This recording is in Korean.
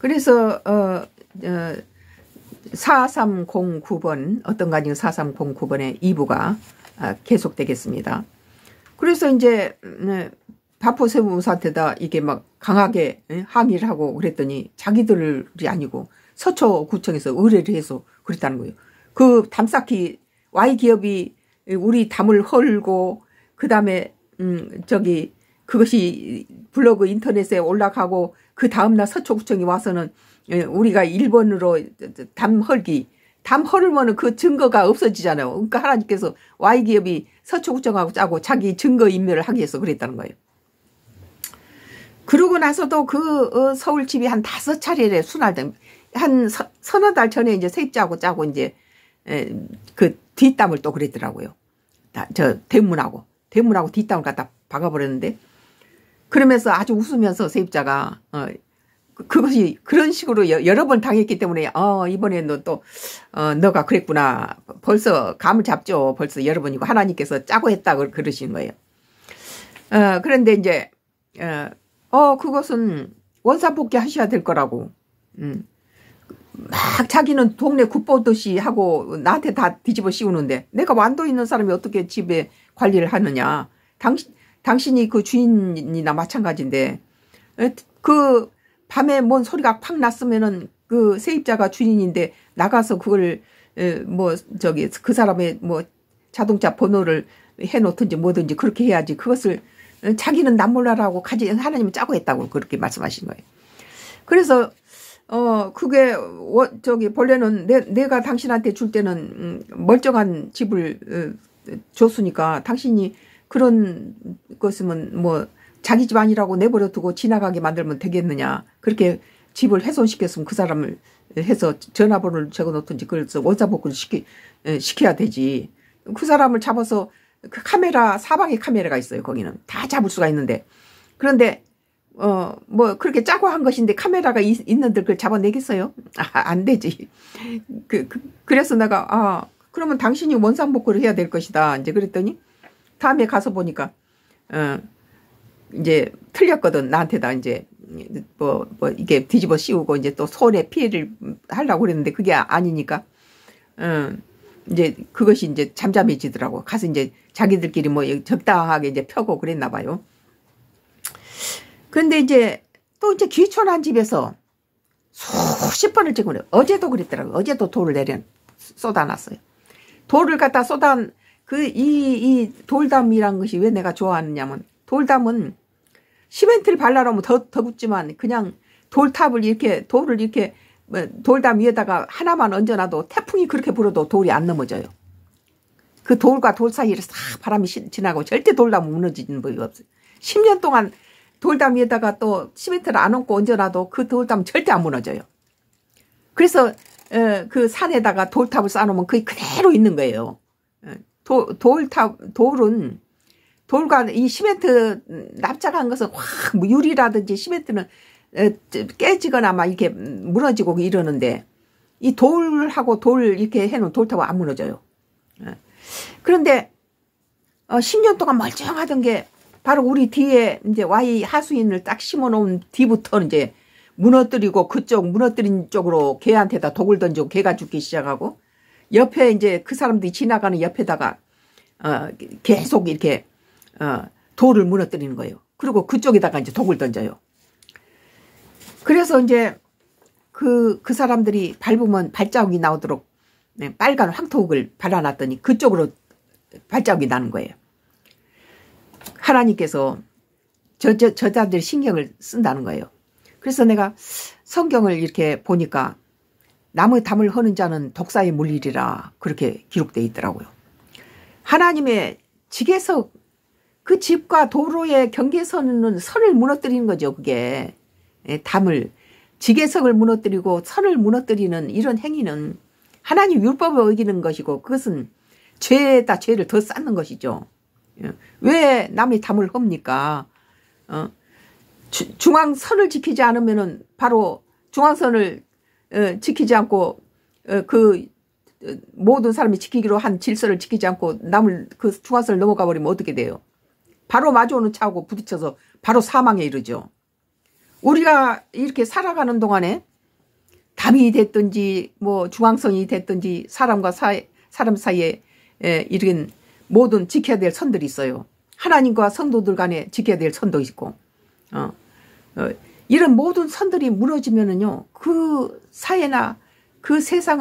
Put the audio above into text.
그래서 어, 어 4309번 어떤 가지는 4309번의 2부가 아, 계속되겠습니다. 그래서 이제 네, 바포세무 사태다 이게 막 강하게 예, 항의를 하고 그랬더니 자기들이 아니고 서초구청에서 의뢰를 해서 그랬다는 거예요. 그 담쌓기 Y기업이 우리 담을 헐고 그 다음에 음 저기 그것이 블로그 인터넷에 올라가고 그 다음날 서초구청이 와서는 예, 우리가 일본으로 담헐기 담헐으면은 그 증거가 없어지잖아요. 그러니까 하나님께서 Y기업이 서초구청하고 짜고 자기 증거 인멸을 하기 위해서 그랬다는 거예요. 그러고 나서도 그 어, 서울집이 한 다섯 차례를 순환된 한 서, 너달 전에 이제 세입자하고 짜고 이제 예, 그 뒷담을 또 그랬더라고요. 저 대문하고 대문하고 뒷담을 갖다 박아버렸는데 그러면서 아주 웃으면서 세입자가 어, 그, 그것이 그런 식으로 여러 번 당했기 때문에 어 이번에는 또 어, 너가 그랬구나 벌써 감을 잡죠 벌써 여러 번이고 하나님께서 짜고 했다 고 그, 그러신 거예요. 어, 그런데 이제 어, 어 그것은 원사복귀 하셔야 될 거라고 음. 막 자기는 동네 굿보듯이 하고 나한테 다 뒤집어 씌우는데 내가 완도 있는 사람이 어떻게 집에 관리를 하느냐 당신 당신이 그 주인이나 마찬가지인데 그 밤에 뭔 소리가 팍 났으면은 그 세입자가 주인인데 나가서 그걸 뭐 저기 그 사람의 뭐 자동차 번호를 해놓든지 뭐든지 그렇게 해야지 그것을 자기는 남몰라라고 가지 하나님은 짜고 했다고 그렇게 말씀하신 거예요. 그래서 어 그게 어, 저기 본래는 내, 내가 당신한테 줄 때는 음, 멀쩡한 집을 어, 줬으니까 당신이 그런 것은뭐 자기 집 아니라고 내버려 두고 지나가게 만들면 되겠느냐. 그렇게 집을 훼손시켰으면 그 사람을 해서 전화번호를 적어놓든지 그걸 원사복구를 시키, 시켜야 되지. 그 사람을 잡아서 그 카메라, 사방에 카메라가 있어요. 거기는. 다 잡을 수가 있는데. 그런데, 어, 뭐, 그렇게 짜고 한 것인데 카메라가 있, 는데 그걸 잡아내겠어요? 아, 안 되지. 그, 그, 그래서 내가, 아, 그러면 당신이 원상복구를 해야 될 것이다. 이제 그랬더니, 다음에 가서 보니까 어, 이제 틀렸거든 나한테 다 이제 뭐뭐 뭐 이게 뒤집어 씌우고 이제 또 손에 피해를 하려고 그랬는데 그게 아니니까 어, 이제 그것이 이제 잠잠해지더라고 가서 이제 자기들끼리 뭐 적당하게 이제 펴고 그랬나 봐요. 근데 이제 또 이제 귀촌한 집에서 수십 번을 찍어거요 어제도 그랬더라고요. 어제도 돌을 내려 쏟아놨어요. 돌을 갖다 쏟아 그, 이, 이 돌담이란 것이 왜 내가 좋아하느냐면, 돌담은 시멘트를 발라놓으면 더, 더 붙지만, 그냥 돌탑을 이렇게, 돌을 이렇게, 뭐 돌담 위에다가 하나만 얹어놔도 태풍이 그렇게 불어도 돌이 안 넘어져요. 그 돌과 돌 사이를 싹 바람이 지나고 절대 돌담 무너지는 법이 없어요. 10년 동안 돌담 위에다가 또 시멘트를 안 얹고 얹어놔도 그 돌담 절대 안 무너져요. 그래서 어, 그 산에다가 돌탑을 쌓아놓으면 그게 그대로 있는 거예요. 어, 돌 타, 돌은 돌과 이 시멘트 납작한 것은 확 뭐 유리라든지 시멘트는 깨지거나 막 이렇게 무너지고 이러는데 이 돌하고 돌 이렇게 해놓은 돌타고 안 무너져요. 예. 그런데 10년 어, 동안 멀쩡하던 게 바로 우리 뒤에 이제 Y 하수인을 딱 심어놓은 뒤부터 이제 무너뜨리고 그쪽 무너뜨린 쪽으로 개한테다 독을 던지고 개가 죽기 시작하고 옆에 이제 그 사람들이 지나가는 옆에다가 어, 계속 이렇게 어, 돌을 무너뜨리는 거예요. 그리고 그쪽에다가 이제 독을 던져요. 그래서 이제 그, 그 사람들이 밟으면 발자국이 나오도록 네, 빨간 황토국을 발라놨더니 그쪽으로 발자국이 나는 거예요. 하나님께서 저, 저, 저자들 신경을 쓴다는 거예요. 그래서 내가 성경을 이렇게 보니까 남의 담을 허는 자는 독사에 물리리라 그렇게 기록되어 있더라고요. 하나님의 직에서 그 집과 도로의 경계선은 선을 무너뜨리는 거죠. 그게 예, 담을 지게석을 무너뜨리고 선을 무너뜨리는 이런 행위는 하나님 율법을 어기는 것이고 그것은 죄에다 죄를 더 쌓는 것이죠. 예, 왜 남의 담을 헙니까? 어? 중앙선을 지키지 않으면 바로 중앙선을 어, 지키지 않고 어, 그 어, 모든 사람이 지키기로 한 질서를 지키지 않고 남을 그중화선을 넘어가 버리면 어떻게 돼요? 바로 마주오는 차하고 부딪혀서 바로 사망에 이르죠. 우리가 이렇게 살아가는 동안에 담이 됐든지 뭐 중앙선이 됐든지 사람과 사이, 사람 사이에 예, 이런 모든 지켜야 될 선들이 있어요. 하나님과 성도들 간에 지켜야 될 선도 있고 어, 어, 이런 모든 선들이 무너지면은요, 그 사회나 그 세상은